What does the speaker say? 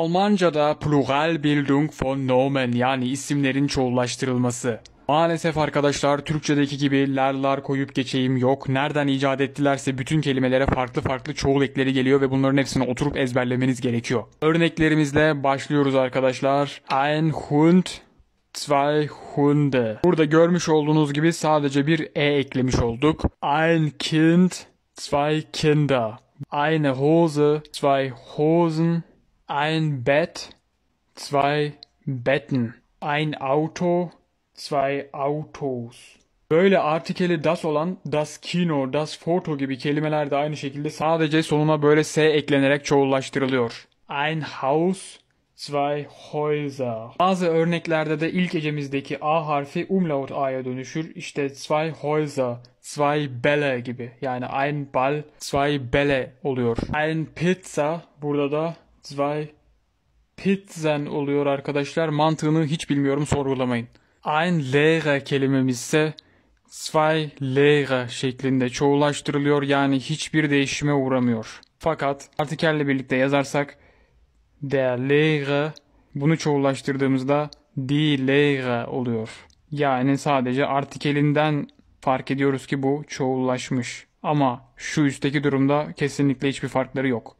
Almanca'da Pluralbildung von Nomen yani isimlerin çoğullaştırılması. Maalesef arkadaşlar Türkçedeki gibi lerlar koyup geçeyim yok. Nereden icat ettilerse bütün kelimelere farklı farklı çoğul ekleri geliyor ve bunların hepsini oturup ezberlemeniz gerekiyor. Örneklerimizle başlıyoruz arkadaşlar. Ein Hund, zwei Hunde. Burada görmüş olduğunuz gibi sadece bir e eklemiş olduk. Ein Kind, zwei Kinder. Eine Hose, zwei Hosen, ein Bett, zwei Betten, ein Auto, zwei Autos. Böyle artikeli das olan das kino, das foto gibi kelimeler de aynı şekilde sadece sonuna böyle s eklenerek çoğullaştırılıyor. Ein Haus, zwei Häuser. Bazı örneklerde de ilk ecemizdeki a harfi umlaut a'ya dönüşür. İşte zwei Häuser, zwei Bälle gibi. Yani ein Ball, zwei Bälle oluyor. Ein Pizza burada da zwei Pizzen oluyor arkadaşlar. Mantığını hiç bilmiyorum sorgulamayın. Ein Lehrer kelimemiz ise zwei Lehrer şeklinde çoğulaştırılıyor yani hiçbir değişime uğramıyor. Fakat artikelle birlikte yazarsak der Lehrer bunu çoğulaştırdığımızda die Lehrer oluyor. Yani sadece artikelinden fark ediyoruz ki bu çoğullaşmış. Ama şu üstteki durumda kesinlikle hiçbir farkları yok.